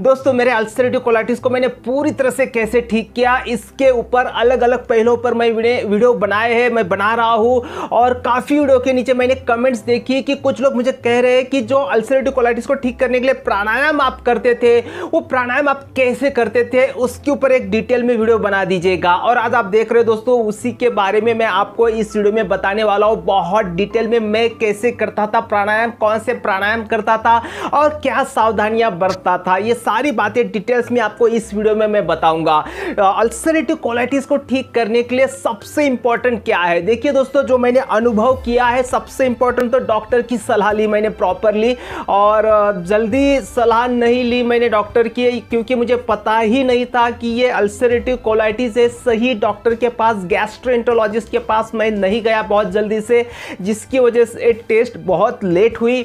दोस्तों मेरे ulcerative colitis को मैंने पूरी तरह से कैसे ठीक किया इसके ऊपर अलग अलग पहलुओं पर मैं वीडियो बनाए हैं मैं बना रहा हूँ और काफ़ी वीडियो के नीचे मैंने कमेंट्स देखी कि कुछ लोग मुझे कह रहे हैं कि जो अल्सरेटिव कोलाइटिस को ठीक करने के लिए प्राणायाम आप करते थे वो प्राणायाम आप कैसे करते थे उसके ऊपर एक डिटेल में वीडियो बना दीजिएगा और आज आप देख रहे हो दोस्तों उसी के बारे में मैं आपको इस वीडियो में बताने वाला हूँ बहुत डिटेल में मैं कैसे करता था प्राणायाम कौन से प्राणायाम करता था और क्या सावधानियाँ बरतता था ये सारी बातें डिटेल्स में आपको इस वीडियो में मैं बताऊंगा अल्सरेटिव क्वालिटीज़ को ठीक करने के लिए सबसे इंपॉर्टेंट क्या है देखिए दोस्तों जो मैंने अनुभव किया है सबसे इंपॉर्टेंट तो डॉक्टर की सलाह ली मैंने प्रॉपरली और जल्दी सलाह नहीं ली मैंने डॉक्टर की क्योंकि मुझे पता ही नहीं था कि ये अल्सरेटिव क्वालिटीज़ है सही डॉक्टर के पास गैस्ट्रोएंटोलॉजिस्ट के पास मैं नहीं गया बहुत जल्दी से जिसकी वजह से टेस्ट बहुत लेट हुई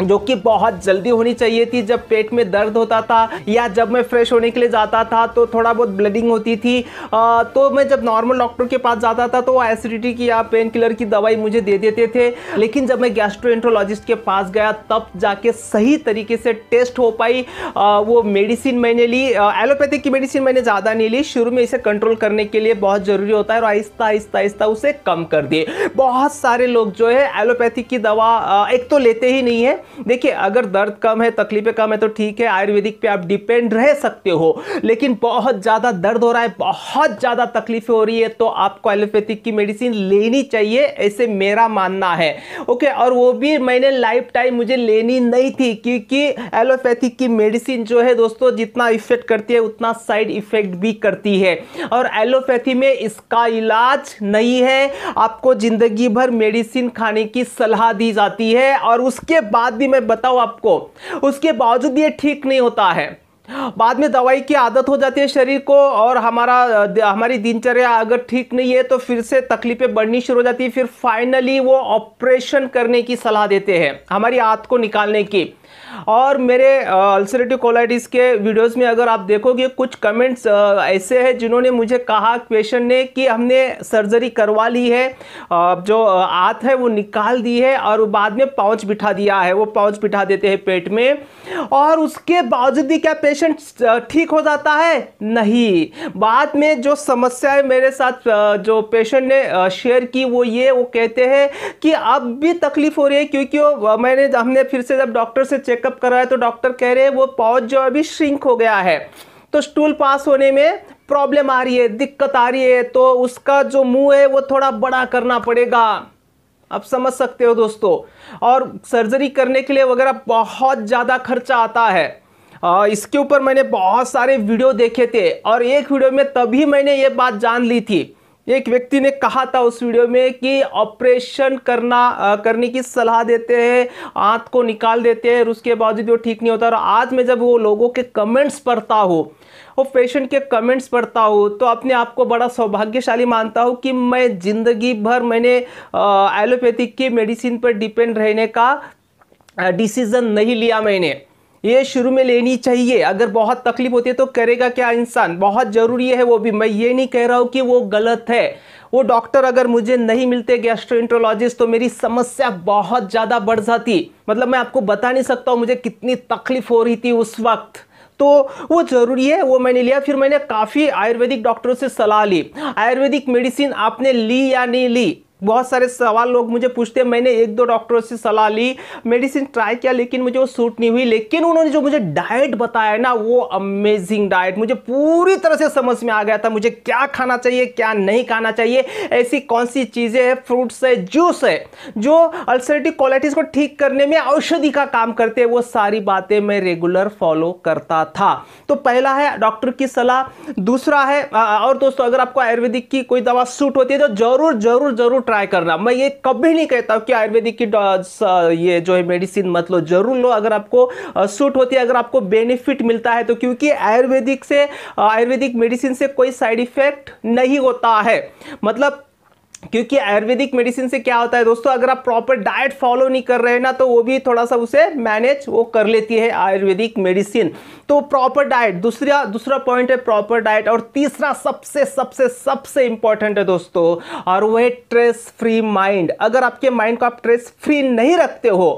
जो कि बहुत जल्दी होनी चाहिए थी जब पेट में दर्द होता था या जब मैं फ्रेश होने के लिए जाता था तो थोड़ा बहुत ब्लडिंग होती थी आ, तो मैं जब नॉर्मल डॉक्टर के पास जाता था तो एसिडिटी की या पेन किलर की दवाई मुझे दे देते थे लेकिन जब मैं गैस्ट्रोएंट्रोलॉजिस्ट के पास गया तब जाके सही तरीके से टेस्ट हो पाई आ, वो मेडिसिन मैंने ली एलोपैथिक की मेडिसिन मैंने ज़्यादा नहीं ली शुरू में इसे कंट्रोल करने के लिए बहुत ज़रूरी होता है और आहिस्ता आहिस्ता आहिस्ता उसे कम कर दिए बहुत सारे लोग जो है एलोपैथिक की दवा एक तो लेते ही नहीं है देखिए अगर दर्द कम है तकलीफें कम है तो ठीक है आयुर्वेदिक पे आप डिपेंड रह सकते हो लेकिन बहुत ज़्यादा दर्द हो रहा है बहुत ज़्यादा तकलीफें हो रही है तो आपको एलोपैथिक की मेडिसिन लेनी चाहिए ऐसे मेरा मानना है ओके और वो भी मैंने लाइफ टाइम मुझे लेनी नहीं थी क्योंकि एलोपैथिक की मेडिसिन जो है दोस्तों जितना इफेक्ट करती है उतना साइड इफेक्ट भी करती है और एलोपैथी में इसका इलाज नहीं है आपको ज़िंदगी भर मेडिसिन खाने की सलाह दी जाती है और उसके बाद बाद भी मैं बताऊँ आपको उसके बावजूद ये ठीक नहीं होता है बाद में दवाई की आदत हो जाती है शरीर को और हमारा हमारी दिनचर्या अगर ठीक नहीं है तो फिर से तकलीफ़ें बढ़नी शुरू हो जाती है फिर फाइनली वो ऑपरेशन करने की सलाह देते हैं हमारी आंत को निकालने की और मेरे अल्सरेटिव कोलाइटिस के वीडियोस में अगर आप देखोगे कुछ कमेंट्स ऐसे हैं जिन्होंने मुझे कहा पेशेंट ने कि हमने सर्जरी करवा ली है जो आत है वो निकाल दी है और बाद में पाउच बिठा दिया है वो पाउच बिठा देते हैं पेट में और उसके बावजूद भी क्या पेशेंट ठीक हो जाता है नहीं बाद में जो समस्या है मेरे साथ जो पेशेंट ने शेयर की वो ये वो कहते हैं कि अब भी तकलीफ़ हो रही है क्योंकि मैंने हमने फिर से जब डॉक्टर से चेकअप कराया तो डॉक्टर कह रहे हैं वो पॉज जो अभी श्रिंक हो गया है तो स्टूल पास होने में प्रॉब्लम आ रही है दिक्कत आ रही है तो उसका जो मुंह है वो थोड़ा बड़ा करना पड़ेगा आप समझ सकते हो दोस्तों और सर्जरी करने के लिए वगैरह बहुत ज़्यादा खर्चा आता है आ, इसके ऊपर मैंने बहुत सारे वीडियो देखे थे और एक वीडियो में तभी मैंने ये बात जान ली थी एक व्यक्ति ने कहा था उस वीडियो में कि ऑपरेशन करना आ, करने की सलाह देते हैं आंत को निकाल देते हैं और उसके बावजूद वो ठीक नहीं होता और आज मैं जब वो लोगों के कमेंट्स पढ़ता हूँ वो पेशेंट के कमेंट्स पढ़ता हूँ तो अपने आप को बड़ा सौभाग्यशाली मानता हूँ कि मैं ज़िंदगी भर मैंने एलोपैथिक की मेडिसिन पर डिपेंड रहने का डिसीज़न नहीं लिया मैंने ये शुरू में लेनी चाहिए अगर बहुत तकलीफ होती है तो करेगा क्या इंसान बहुत ज़रूरी है वो भी मैं ये नहीं कह रहा हूँ कि वो गलत है वो डॉक्टर अगर मुझे नहीं मिलते गैस्ट्रोइंट्रोलॉजिस्ट तो मेरी समस्या बहुत ज़्यादा बढ़ जाती मतलब मैं आपको बता नहीं सकता हूँ मुझे कितनी तकलीफ हो रही थी उस वक्त तो वो ज़रूरी है वो मैंने लिया फिर मैंने काफ़ी आयुर्वेदिक डॉक्टरों से सलाह ली आयुर्वेदिक मेडिसिन आपने ली या नहीं ली बहुत सारे सवाल लोग मुझे पूछते हैं मैंने एक दो डॉक्टरों से सलाह ली मेडिसिन ट्राई किया लेकिन मुझे वो सूट नहीं हुई लेकिन उन्होंने जो मुझे डाइट बताया ना वो अमेजिंग डाइट मुझे पूरी तरह से समझ में आ गया था मुझे क्या खाना चाहिए क्या नहीं खाना चाहिए ऐसी कौन सी चीज़ें हैं फ्रूट्स है जूस है जो अल्सरेटिव क्वालिटीज़ को ठीक करने में औषधि का काम करते हैं वो सारी बातें मैं रेगुलर फॉलो करता था तो पहला है डॉक्टर की सलाह दूसरा है और दोस्तों अगर आपको आयुर्वेदिक की कोई दवा सूट होती है तो ज़रूर ज़रूर ज़रूर ट्राई करना मैं ये कभी नहीं कहता हूँ कि आयुर्वेदिक की ये जो है मेडिसिन मत लो जरूर लो अगर आपको सूट होती है अगर आपको बेनिफिट मिलता है तो क्योंकि आयुर्वेदिक से आयुर्वेदिक मेडिसिन से कोई साइड इफेक्ट नहीं होता है मतलब क्योंकि आयुर्वेदिक मेडिसिन से क्या होता है दोस्तों अगर आप प्रॉपर डाइट फॉलो नहीं कर रहे हैं ना तो वो भी थोड़ा सा उसे मैनेज वो कर लेती है आयुर्वेदिक मेडिसिन तो प्रॉपर डाइट दूसरा दूसरा पॉइंट है प्रॉपर डाइट और तीसरा सबसे सबसे सबसे इंपॉर्टेंट है दोस्तों और वह है ट्रेस फ्री माइंड अगर आपके माइंड को आप ट्रेस फ्री नहीं रखते हो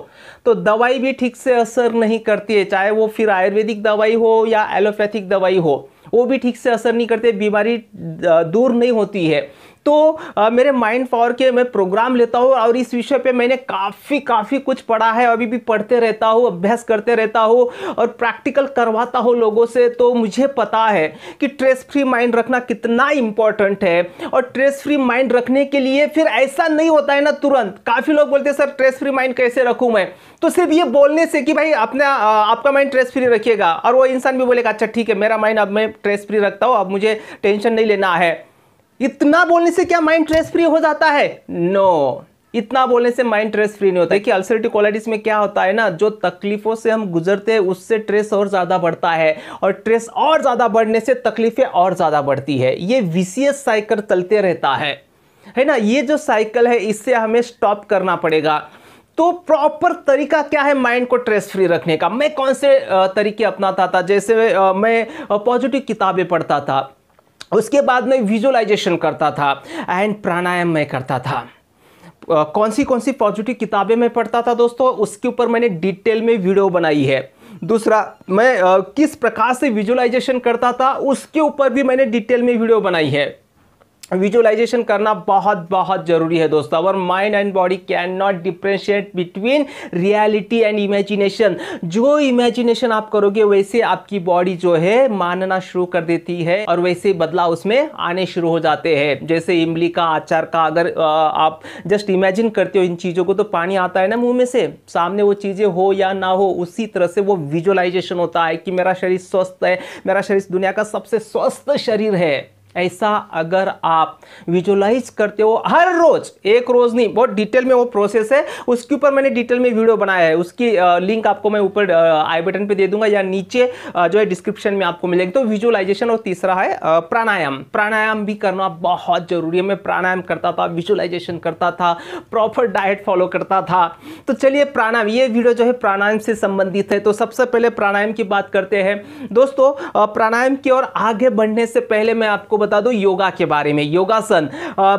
तो दवाई भी ठीक से असर नहीं करती है चाहे वो फिर आयुर्वेदिक दवाई हो या एलोपैथिक दवाई हो वो भी ठीक से असर नहीं करते बीमारी दूर नहीं होती है तो आ, मेरे माइंड पावर के मैं प्रोग्राम लेता हूँ और इस विषय पे मैंने काफ़ी काफ़ी कुछ पढ़ा है अभी भी पढ़ते रहता हूँ अभ्यास करते रहता हूँ और प्रैक्टिकल करवाता हूँ लोगों से तो मुझे पता है कि ट्रेस फ्री माइंड रखना कितना इम्पोर्टेंट है और ट्रेस फ्री माइंड रखने के लिए फिर ऐसा नहीं होता है ना तुरंत काफ़ी लोग बोलते हैं सर ट्रेस फ्री माइंड कैसे रखूँ मैं तो सिर्फ ये बोलने से कि भाई अपना आपका माइंड ट्रेस फ्री रखिएगा और वो इंसान भी बोलेगा अच्छा ठीक है मेरा माइंड अब मैं ट्रेस फ्री रखता हूँ अब मुझे टेंशन नहीं लेना है इतना बोलने से क्या माइंड ट्रेस फ्री हो जाता है नो no. इतना बोलने से माइंड ट्रेस फ्री नहीं होता देखिए अल्सरेटिव कोलाइटिस में क्या होता है ना जो तकलीफों से हम गुजरते हैं उससे ट्रेस और ज़्यादा बढ़ता है और ट्रेस और ज़्यादा बढ़ने से तकलीफें और ज़्यादा बढ़ती है ये विशेष साइकिल चलते रहता है है ना ये जो साइकिल है इससे हमें स्टॉप करना पड़ेगा तो प्रॉपर तरीका क्या है माइंड को ट्रेस फ्री रखने का मैं कौन से तरीके अपनाता था जैसे मैं पॉजिटिव किताबें पढ़ता था उसके बाद मैं विजुअलाइजेशन करता था एंड प्राणायाम मैं करता था कौन सी कौन सी पॉजिटिव किताबें मैं पढ़ता था दोस्तों उसके ऊपर मैंने डिटेल में वीडियो बनाई है दूसरा मैं किस प्रकार से विजुअलाइजेशन करता था उसके ऊपर भी मैंने डिटेल में वीडियो बनाई है विजुअलाइजेशन करना बहुत बहुत जरूरी है दोस्तों our mind and body can not differentiate between reality and imagination जो इमेजिनेशन आप करोगे वैसे आपकी बॉडी जो है मानना शुरू कर देती है और वैसे बदलाव उसमें आने शुरू हो जाते हैं जैसे इमली का अचार का अगर आप जस्ट इमेजिन करते हो इन चीज़ों को तो पानी आता है ना मुँह में से सामने वो चीज़ें हो या ना हो उसी तरह से वो विजुअलाइजेशन होता है कि मेरा शरीर स्वस्थ है मेरा शरीर दुनिया का सबसे स्वस्थ शरीर है ऐसा अगर आप विजुअलाइज करते हो हर रोज एक रोज नहीं बहुत डिटेल में वो प्रोसेस है उसके ऊपर मैंने डिटेल में वीडियो बनाया है उसकी लिंक आपको मैं ऊपर आई बटन पे दे दूंगा या नीचे जो है डिस्क्रिप्शन में आपको मिलेगा तो विजुअलाइजेशन और तीसरा है प्राणायाम प्राणायाम भी करना बहुत जरूरी है मैं प्राणायाम करता था विजुअलाइजेशन करता था प्रॉपर डाइट फॉलो करता था तो चलिए प्राणायाम ये वीडियो जो है प्राणायाम से संबंधित है तो सबसे पहले प्राणायाम की बात करते हैं दोस्तों प्राणायाम की ओर आगे बढ़ने से पहले मैं आपको बता दूं योगा के बारे में योगासन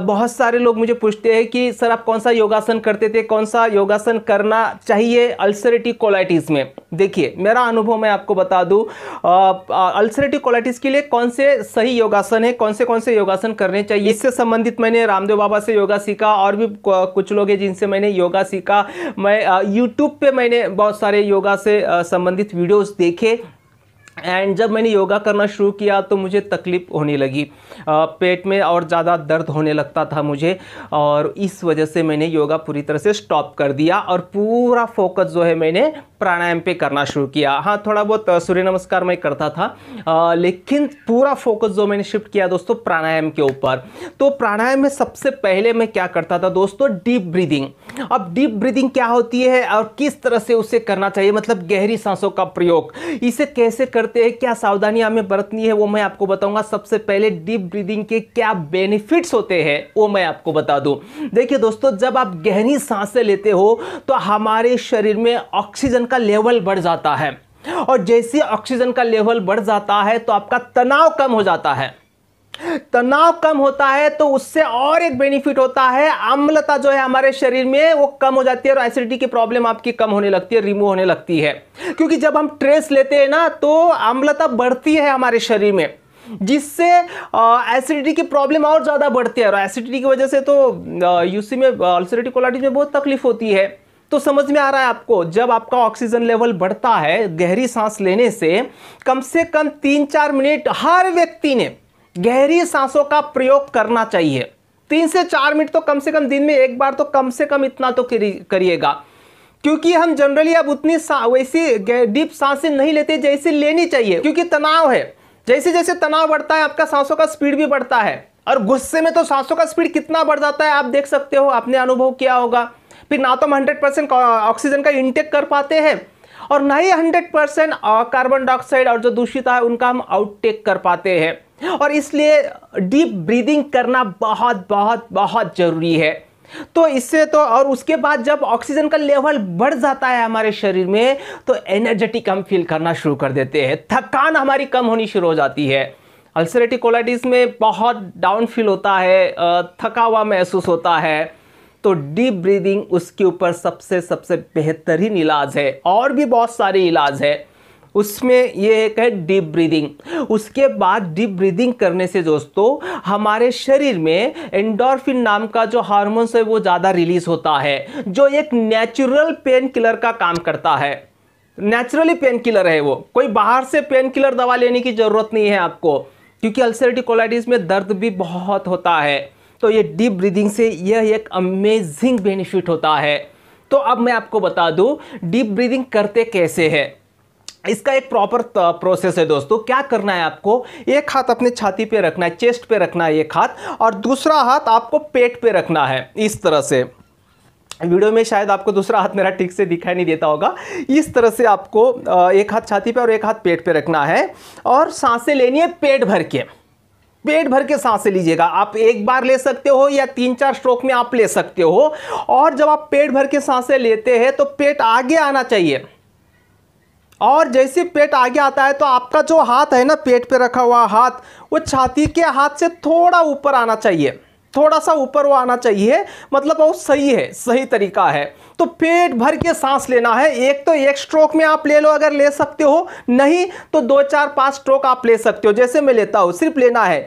बहुत सारे लोग मुझे पूछते हैं कि सर आप कौन सा योगासन करते थे कौन सा योगासन करना चाहिए अल्सरेटिव क्वालिटीज में देखिए मेरा अनुभव मैं आपको बता दूँ अल्सरेटिव क्वालिटीज के लिए कौन से सही योगासन है कौन से कौन से योगासन करने चाहिए इससे संबंधित मैंने रामदेव बाबा से योगा सीखा और भी कुछ लोग हैं जिनसे मैंने योगा सीखा मैं यूट्यूब पर मैंने बहुत सारे योगा से संबंधित वीडियोज़ देखे एंड जब मैंने योगा करना शुरू किया तो मुझे तकलीफ़ होने लगी पेट में और ज़्यादा दर्द होने लगता था मुझे और इस वजह से मैंने योगा पूरी तरह से स्टॉप कर दिया और पूरा फोकस जो है मैंने प्राणायाम पे करना शुरू किया हाँ थोड़ा बहुत सूर्य नमस्कार मैं करता था आ, लेकिन पूरा फोकस जो मैंने शिफ्ट किया दोस्तों प्राणायाम के ऊपर तो प्राणायाम में सबसे पहले मैं क्या करता था दोस्तों डीप ब्रीदिंग अब डीप ब्रीदिंग क्या होती है और किस तरह से उसे करना चाहिए मतलब गहरी सांसों का प्रयोग इसे कैसे कर करते हैं क्या सावधानी हमें बरतनी है वो मैं आपको बताऊंगा सबसे पहले डीप ब्रीदिंग के क्या बेनिफिट्स होते हैं वो मैं आपको बता दूं देखिए दोस्तों जब आप गहरी सांसें लेते हो तो हमारे शरीर में ऑक्सीजन का लेवल बढ़ जाता है और जैसे ऑक्सीजन का लेवल बढ़ जाता है तो आपका तनाव कम हो जाता है तनाव कम होता है तो उससे और एक बेनिफिट होता है अम्लता जो है हमारे शरीर में वो कम हो जाती है और एसिडिटी की प्रॉब्लम आपकी कम होने लगती है रिमूव होने लगती है क्योंकि जब हम ट्रेस लेते हैं ना तो अम्लता बढ़ती है हमारे शरीर में जिससे एसिडिटी की प्रॉब्लम और ज़्यादा बढ़ती है और एसिडिटी की वजह से तो यूसी में अल्सरेटिव क्वालिटी में बहुत तकलीफ होती है तो समझ में आ रहा है आपको जब आपका ऑक्सीजन लेवल बढ़ता है गहरी सांस लेने से कम से कम तीन चार मिनट हर व्यक्ति ने गहरी सांसों का प्रयोग करना चाहिए तीन से चार मिनट तो कम से कम दिन में एक बार तो कम से कम इतना तो करिएगा क्योंकि हम जनरली अब उतनी सा, वैसी डीप सांसें नहीं लेते जैसे लेनी चाहिए क्योंकि तनाव है जैसे जैसे तनाव बढ़ता है आपका सांसों का स्पीड भी बढ़ता है और गुस्से में तो सांसों का स्पीड कितना बढ़ जाता है आप देख सकते हो आपने अनुभव किया होगा फिर ना तो हम हंड्रेड परसेंट ऑक्सीजन का इनटेक कर पाते हैं और ना ही हंड्रेड परसेंट कार्बन डाइऑक्साइड और जो दूषित है उनका हम आउटटेक कर पाते हैं और इसलिए डीप ब्रीदिंग करना बहुत बहुत बहुत ज़रूरी है तो इससे तो और उसके बाद जब ऑक्सीजन का लेवल बढ़ जाता है हमारे शरीर में तो एनर्जेटिक हम फील करना शुरू कर देते हैं थकान हमारी कम होनी शुरू हो जाती है अल्सरेटिकोलाइटिस में बहुत डाउन फील होता है थका हुआ महसूस होता है तो डीप ब्रीदिंग उसके ऊपर सबसे सबसे बेहतरीन इलाज है और भी बहुत सारे इलाज है उसमें ये एक है डीप ब्रीदिंग उसके बाद डीप ब्रीदिंग करने से दोस्तों हमारे शरीर में एंडोरफिन नाम का जो हार्मोन्स है वो ज़्यादा रिलीज होता है जो एक नेचुरल पेन किलर का काम करता है नेचुरली पेन किलर है वो कोई बाहर से पेन किलर दवा लेने की ज़रूरत नहीं है आपको क्योंकि अल्सरेटिकोलाइटिस में दर्द भी बहुत होता है तो ये डीप ब्रीदिंग से यह एक अमेजिंग बेनिफिट होता है तो अब मैं आपको बता दूँ डीप ब्रीदिंग करते कैसे है इसका एक प्रॉपर प्रोसेस uh, है दोस्तों क्या करना है आपको एक हाथ अपने छाती पे रखना है चेस्ट पे रखना है एक हाथ और दूसरा हाथ आपको पेट पे रखना है इस तरह से वीडियो में शायद आपको दूसरा हाथ मेरा ठीक से दिखाई नहीं देता होगा इस तरह से आपको uh, एक हाथ छाती पे और एक हाथ पेट पे रखना है और सांसें लेनी है पेट भर के पेट भर के सांसें लीजिएगा आप एक बार ले सकते हो या तीन चार स्ट्रोक में आप ले सकते हो और जब आप पेट भर के सांसें लेते हैं तो पेट आगे आना चाहिए और जैसे पेट आगे आता है तो आपका जो हाथ है ना पेट पे रखा हुआ हाथ वो छाती के हाथ से थोड़ा ऊपर आना चाहिए थोड़ा सा ऊपर वो आना चाहिए मतलब वो सही है सही तरीका है तो पेट भर के सांस लेना है एक तो एक स्ट्रोक में आप ले लो अगर ले सकते हो नहीं तो दो चार पांच स्ट्रोक आप ले सकते हो जैसे मैं लेता हूं सिर्फ लेना है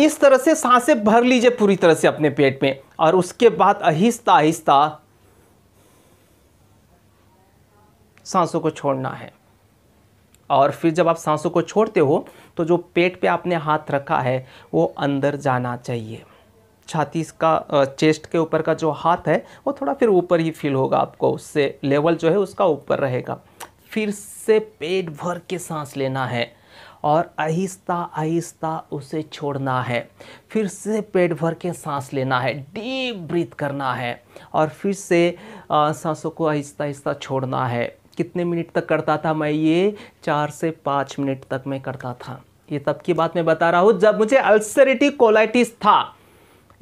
इस तरह से सांसें भर लीजिए पूरी तरह से अपने पेट में और उसके बाद आहिस्ता आहिस्ता सांसों को छोड़ना है और फिर जब आप सांसों को छोड़ते हो तो जो पेट पे आपने हाथ रखा है वो अंदर जाना चाहिए छाती का चेस्ट के ऊपर का जो हाथ है वो थोड़ा फिर ऊपर ही फील होगा आपको उससे लेवल जो है उसका ऊपर रहेगा फिर से पेट भर के सांस लेना है और आहिस्ता आहिस्ता उसे छोड़ना है फिर से पेट भर के सांस लेना है डीप ब्रीथ करना है और फिर से सांसों को आहिस्ता आहिस्ता छोड़ना है कितने मिनट तक करता था मैं ये चार से पाँच मिनट तक मैं करता था ये तब की बात मैं बता रहा हूँ जब मुझे अल्सरेटिव कोलाइटिस था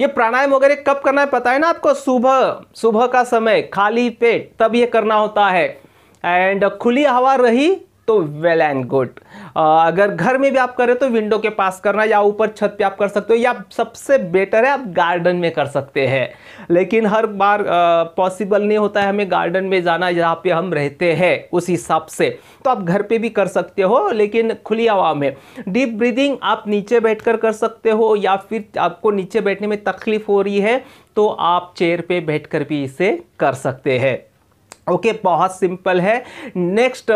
ये प्राणायाम वगैरह कब करना है पता है ना आपको सुबह सुबह का समय खाली पेट तब ये करना होता है एंड खुली हवा रही तो वेल एंड गुड अगर घर में भी आप करें तो विंडो के पास करना या ऊपर छत पे आप कर सकते हो या सबसे बेटर है आप गार्डन में कर सकते हैं लेकिन हर बार पॉसिबल नहीं होता है हमें गार्डन में जाना जहाँ पे हम रहते हैं उस हिसाब से तो आप घर पे भी कर सकते हो लेकिन खुली हवा में डीप ब्रीदिंग आप नीचे बैठ कर कर सकते हो या फिर आपको नीचे बैठने में तकलीफ़ हो रही है तो आप चेयर पर बैठ भी इसे कर सकते हैं ओके okay, बहुत सिंपल है नेक्स्ट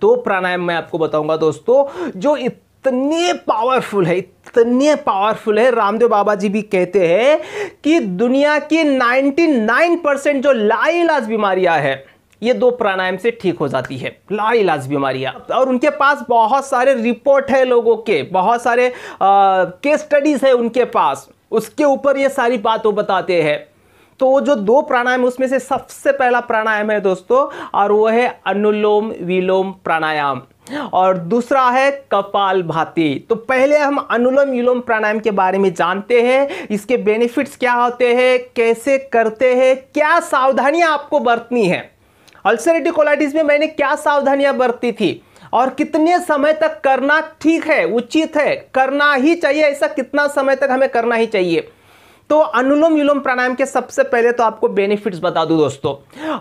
दो प्राणायाम मैं आपको बताऊंगा दोस्तों जो इतने पावरफुल है इतने पावरफुल है रामदेव बाबा जी भी कहते हैं कि दुनिया की 99 परसेंट जो लाइलाज बीमारियां हैं ये दो प्राणायाम से ठीक हो जाती है लाइलाज बीमारियां और उनके पास बहुत सारे रिपोर्ट है लोगों के बहुत सारे केस स्टडीज़ है उनके पास उसके ऊपर ये सारी बात वो बताते हैं तो जो दो प्राणायाम उसमें से सबसे पहला प्राणायाम है दोस्तों और वो है अनुलोम विलोम प्राणायाम और दूसरा है कपाल भाती तो पहले हम अनुलोम विलोम प्राणायाम के बारे में जानते हैं इसके बेनिफिट्स क्या होते हैं कैसे करते हैं क्या सावधानियां आपको बरतनी है अल्सरेटिव कोलाइटिस में मैंने क्या सावधानियां बरती थी और कितने समय तक करना ठीक है उचित है करना ही चाहिए ऐसा कितना समय तक हमें करना ही चाहिए तो अनुलोम विलोम प्राणायाम के सबसे पहले तो आपको बेनिफिट्स बता दूं दोस्तों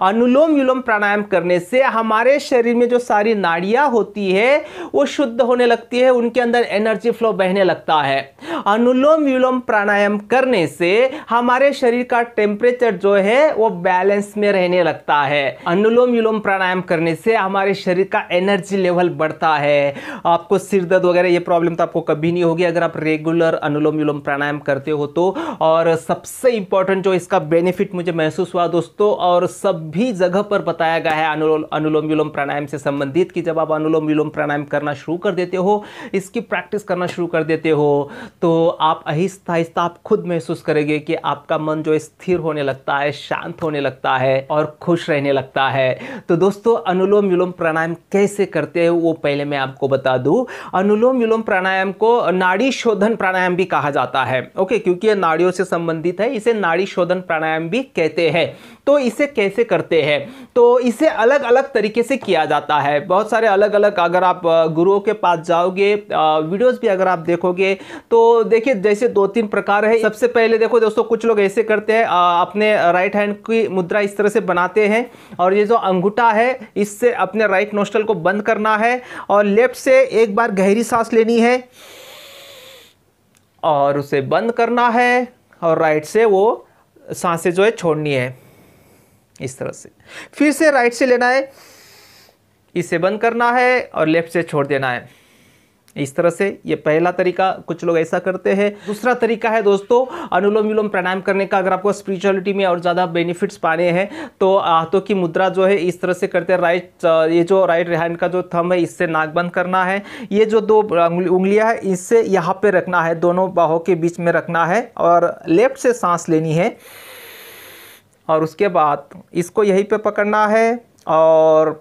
अनुलोम विलोम प्राणायाम करने से हमारे शरीर में जो सारी नाड़ियाँ होती है वो शुद्ध होने लगती है उनके अंदर एनर्जी फ्लो बहने लगता है अनुलोम विलोम प्राणायाम करने से हमारे शरीर का टेम्परेचर जो है वो बैलेंस में रहने लगता है अनुलोम विलोम प्राणायाम करने से हमारे शरीर का एनर्जी लेवल बढ़ता है आपको सिर दर्द वगैरह ये प्रॉब्लम तो आपको कभी नहीं होगी अगर आप रेगुलर अनुलोम विलोम प्राणायाम करते हो तो और और सबसे इम्पॉर्टेंट जो इसका बेनिफिट मुझे महसूस हुआ दोस्तों और सभी जगह पर बताया गया है अनुलोम विलोम प्राणायाम से संबंधित कि जब आप अनुलोम विलोम प्राणायाम करना शुरू कर देते हो इसकी प्रैक्टिस करना शुरू कर देते हो तो आप आहिस्ता आहिस्ता आप खुद महसूस करेंगे कि आपका मन जो स्थिर होने लगता है शांत होने लगता है और खुश रहने लगता है तो दोस्तों अनुलोम विलोम प्राणायाम कैसे करते हैं वो पहले मैं आपको बता दूँ अनुलोम विलोम प्राणायाम को नाड़ी शोधन प्राणायाम भी कहा जाता है ओके क्योंकि नाड़ियों से संबंधित है इसे नाड़ी शोधन प्राणायाम भी कहते हैं तो इसे कैसे करते हैं तो इसे अलग अलग तरीके से किया जाता है बहुत सारे अलग अलग अगर आप गुरुओं के पास जाओगे वीडियोस भी अगर आप देखोगे तो देखिए जैसे दो तीन प्रकार है सबसे पहले देखो दोस्तों कुछ लोग ऐसे करते हैं अपने राइट हैंड की मुद्रा इस तरह से बनाते हैं और ये जो अंगूठा है इससे अपने राइट नोस्टल को बंद करना है और लेफ्ट से एक बार गहरी सांस लेनी है और उसे बंद करना है और राइट से वो सांसें जो है छोड़नी है इस तरह से फिर से राइट से लेना है इसे बंद करना है और लेफ्ट से छोड़ देना है इस तरह से ये पहला तरीका कुछ लोग ऐसा करते हैं दूसरा तरीका है दोस्तों अनुलोम विलोम प्राणायाम करने का अगर आपको स्पिरिचुअलिटी में और ज़्यादा बेनिफिट्स पाने हैं तो हाथों तो की मुद्रा जो है इस तरह से करते हैं राइट ये जो राइट हैंड का जो थम है इससे नाक बंद करना है ये जो दो उंगलियाँ है इससे यहाँ पर रखना है दोनों बाहों के बीच में रखना है और लेफ्ट से सांस लेनी है और उसके बाद इसको यहीं पर पकड़ना है और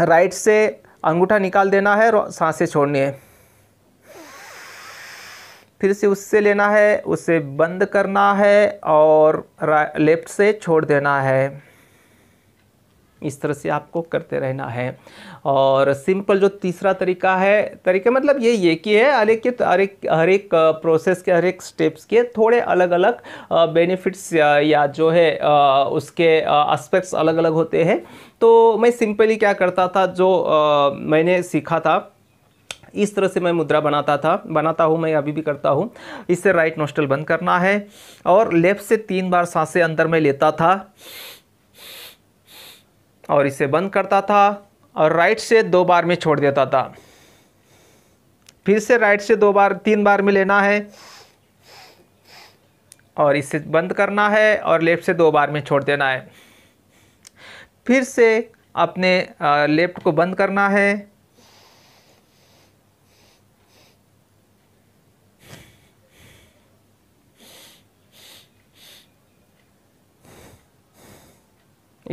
राइट से अंगूठा निकाल देना है और सांसें छोड़नी है फिर से उससे लेना है उसे बंद करना है और लेफ़्ट से छोड़ देना है इस तरह से आपको करते रहना है और सिंपल जो तीसरा तरीका है तरीका मतलब ये ये कि है हर एक के हर एक हर एक प्रोसेस के हर एक स्टेप्स के थोड़े अलग अलग बेनिफिट्स या, जो है उसके एस्पेक्ट्स अलग अलग होते हैं तो मैं सिंपली क्या करता था जो मैंने सीखा था इस तरह से मैं मुद्रा बनाता था बनाता हूँ मैं अभी भी करता हूँ इससे राइट नोस्टल बंद करना है और लेफ्ट से तीन बार सांसें अंदर में लेता था और इसे बंद करता था और राइट से दो बार में छोड़ देता था फिर से राइट से दो बार तीन बार में लेना है और इसे बंद करना है और लेफ़्ट से दो बार में छोड़ देना है फिर से अपने लेफ़्ट को बंद करना है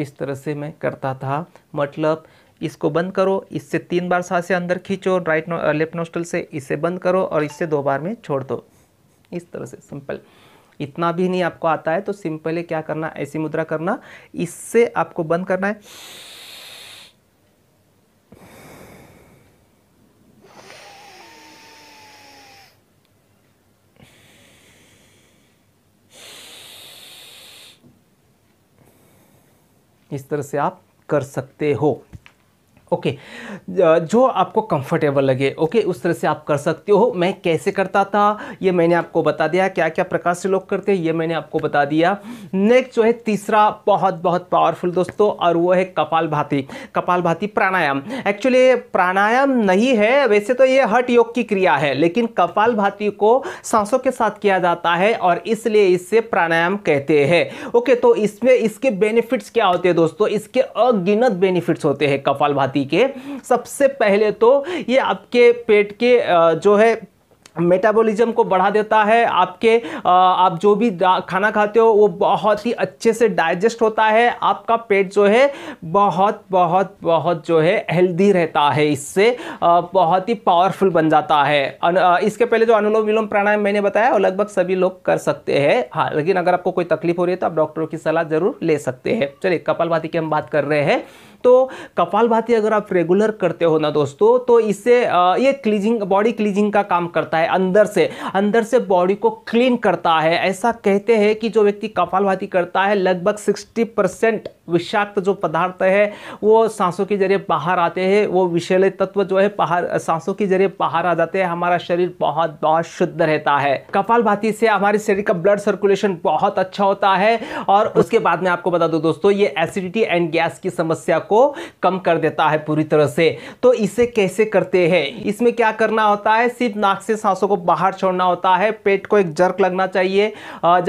इस तरह से मैं करता था मतलब इसको बंद करो इससे तीन बार से अंदर खींचो राइट नो, लेफ्ट नोस्टल से इसे बंद करो और इससे दो बार में छोड़ दो इस तरह से सिंपल इतना भी नहीं आपको आता है तो सिंपल है क्या करना ऐसी मुद्रा करना इससे आपको बंद करना है इस तरह से आप कर सकते हो ओके जो आपको कंफर्टेबल लगे ओके उस तरह से आप कर सकते हो मैं कैसे करता था ये मैंने आपको बता दिया क्या क्या प्रकार से लोग करते हैं ये मैंने आपको बता दिया नेक्स्ट जो है तीसरा बहुत बहुत पावरफुल दोस्तों और वो है कपाल भाती कपाल भाती प्राणायाम एक्चुअली प्राणायाम नहीं है वैसे तो ये हट योग की क्रिया है लेकिन कपाल भाती को सांसों के साथ किया जाता है और इसलिए इससे प्राणायाम कहते हैं ओके तो इसमें इसके बेनिफिट्स क्या होते हैं दोस्तों इसके अगिनत बेनिफिट्स होते हैं कपाल भाती तरीके सबसे पहले तो ये आपके पेट के जो है मेटाबॉलिज्म को बढ़ा देता है आपके आप जो भी खाना खाते हो वो बहुत ही अच्छे से डाइजेस्ट होता है आपका पेट जो है बहुत बहुत बहुत जो है हेल्दी रहता है इससे बहुत ही पावरफुल बन जाता है इसके पहले जो अनुलोम विलोम प्राणायाम मैंने बताया वो लगभग सभी लोग कर सकते हैं हाँ लेकिन अगर आपको कोई तकलीफ हो रही है तो आप डॉक्टरों की सलाह ज़रूर ले सकते हैं चलिए कपाल की हम बात कर रहे हैं तो कपाल भाती अगर आप रेगुलर करते हो ना दोस्तों तो इससे ये क्लीजिंग बॉडी क्लीजिंग का काम करता है अंदर से अंदर से बॉडी को क्लीन करता है ऐसा कहते हैं कि जो व्यक्ति कपाल भाती करता है लगभग सिक्सटी परसेंट विषाक्त जो पदार्थ है वो सांसों के जरिए बाहर आते हैं वो विषैले तत्व जो है बाहर सांसों के जरिए बाहर आ जाते हैं हमारा शरीर बहुत बहुत शुद्ध रहता है कपाल भाती से हमारे शरीर का ब्लड सर्कुलेशन बहुत अच्छा होता है और उसके बाद में आपको बता दो दोस्तों ये एसिडिटी एंड गैस की समस्या को को कम कर देता है पूरी तरह से तो इसे कैसे करते हैं इसमें क्या करना होता है सिर्फ नाक से सांसों को बाहर छोड़ना होता है पेट को एक जर्क लगना चाहिए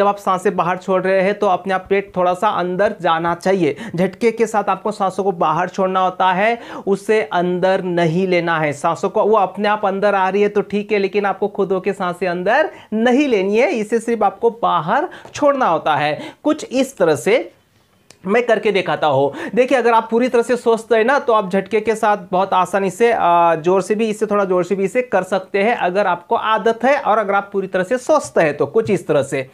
जब आप सांसें बाहर छोड़ रहे हैं तो अपने आप पेट थोड़ा सा अंदर जाना चाहिए झटके के साथ आपको सांसों को बाहर छोड़ना होता है उसे अंदर नहीं लेना है सांसों को वो अपने आप अंदर आ रही है तो ठीक है लेकिन आपको खुद होकर सांसें अंदर नहीं लेनी है इसे सिर्फ आपको बाहर छोड़ना होता है कुछ इस तरह से मैं करके दिखाता हूँ देखिए अगर आप पूरी तरह से स्वस्थ है ना तो आप झटके के साथ बहुत आसानी से जोर से भी इसे थोड़ा जोर से भी इसे कर सकते हैं अगर आपको आदत है और अगर आप पूरी तरह से स्वस्थ है तो कुछ इस तरह से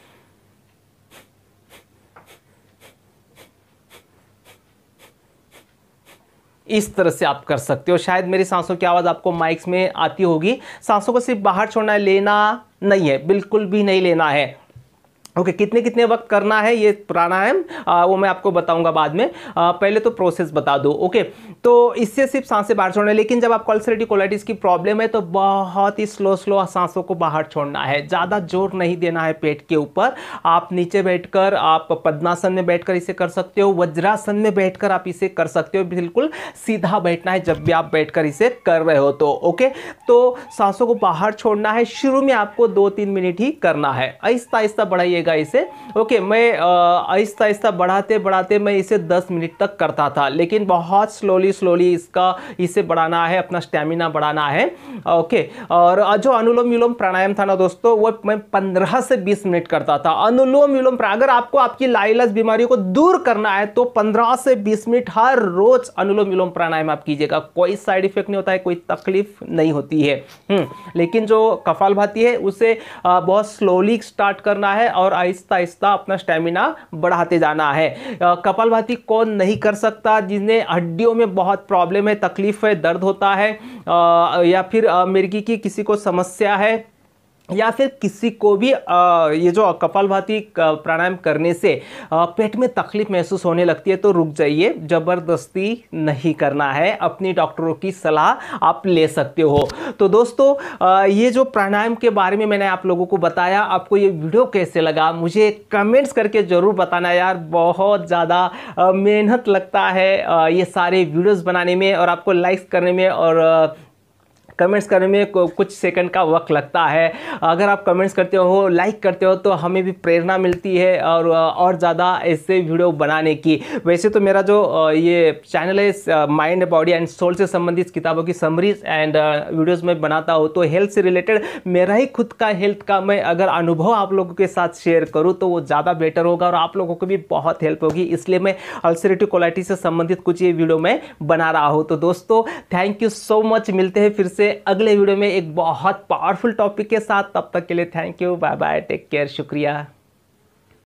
इस तरह से आप कर सकते हो शायद मेरी सांसों की आवाज़ आपको माइक्स में आती होगी सांसों को सिर्फ बाहर छोड़ना लेना नहीं है बिल्कुल भी नहीं लेना है ओके okay, कितने कितने वक्त करना है ये प्राणायाम वो मैं आपको बताऊंगा बाद में आ, पहले तो प्रोसेस बता दो ओके तो इससे सिर्फ सांसें बाहर छोड़ना है लेकिन जब आपको अल्सरेटिव कोलाइटिस की प्रॉब्लम है तो बहुत ही स्लो स्लो सांसों को बाहर छोड़ना है ज़्यादा जोर नहीं देना है पेट के ऊपर आप नीचे बैठकर आप पद्मासन में बैठकर इसे कर सकते हो वज्रासन में बैठकर आप इसे कर सकते हो बिल्कुल सीधा बैठना है जब भी आप बैठ इसे कर रहे हो तो ओके तो सांसों को बाहर छोड़ना है शुरू में आपको दो तीन मिनट ही करना है आहिस्ता आहिस्ता बढ़ाइए लीजिएगा इसे ओके मैं आहिस्ता आहिस्ता बढ़ाते बढ़ाते मैं इसे दस मिनट तक करता था लेकिन बहुत स्लोली स्लोली इसका इसे बढ़ाना है अपना स्टेमिना बढ़ाना है ओके और जो अनुलोम विलोम प्राणायाम था ना दोस्तों वो मैं पंद्रह से बीस मिनट करता था अनुलोम विलोम अगर आपको आपकी लाइलस बीमारी को दूर करना है तो पंद्रह से बीस मिनट हर रोज अनुलोम विलोम प्राणायाम आप कीजिएगा कोई साइड इफेक्ट नहीं होता है कोई तकलीफ नहीं होती है हम्म, लेकिन जो कफाल भाती है उसे बहुत स्लोली स्टार्ट करना है और और आहिस्ता आहिस्ता अपना स्टेमिना बढ़ाते जाना है कपालभाती कौन नहीं कर सकता जिन्हें हड्डियों में बहुत प्रॉब्लम है तकलीफ़ है दर्द होता है या फिर मिर्गी की किसी को समस्या है या फिर किसी को भी ये जो कपाल भाती प्राणायाम करने से पेट में तकलीफ महसूस होने लगती है तो रुक जाइए ज़बरदस्ती नहीं करना है अपनी डॉक्टरों की सलाह आप ले सकते हो तो दोस्तों ये जो प्राणायाम के बारे में मैंने आप लोगों को बताया आपको ये वीडियो कैसे लगा मुझे कमेंट्स करके ज़रूर बताना यार बहुत ज़्यादा मेहनत लगता है ये सारे वीडियोज़ बनाने में और आपको लाइक्स करने में और कमेंट्स करने में कुछ सेकंड का वक्त लगता है अगर आप कमेंट्स करते हो लाइक करते हो तो हमें भी प्रेरणा मिलती है और और ज़्यादा ऐसे वीडियो बनाने की वैसे तो मेरा जो ये चैनल है माइंड बॉडी एंड सोल से संबंधित किताबों की समरीज एंड वीडियोज़ में बनाता हूँ तो हेल्थ से रिलेटेड मेरा ही खुद का हेल्थ का मैं अगर अनुभव आप लोगों के साथ शेयर करूँ तो वो ज़्यादा बेटर होगा और आप लोगों को भी बहुत हेल्प होगी इसलिए मैं अल्सरेटिव क्वालिटी से संबंधित कुछ ये वीडियो मैं बना रहा हूँ तो दोस्तों थैंक यू सो मच मिलते हैं फिर से हैं अगले वीडियो में एक बहुत पावरफुल टॉपिक के साथ तब तक के लिए thank you bye bye take care शुक्रिया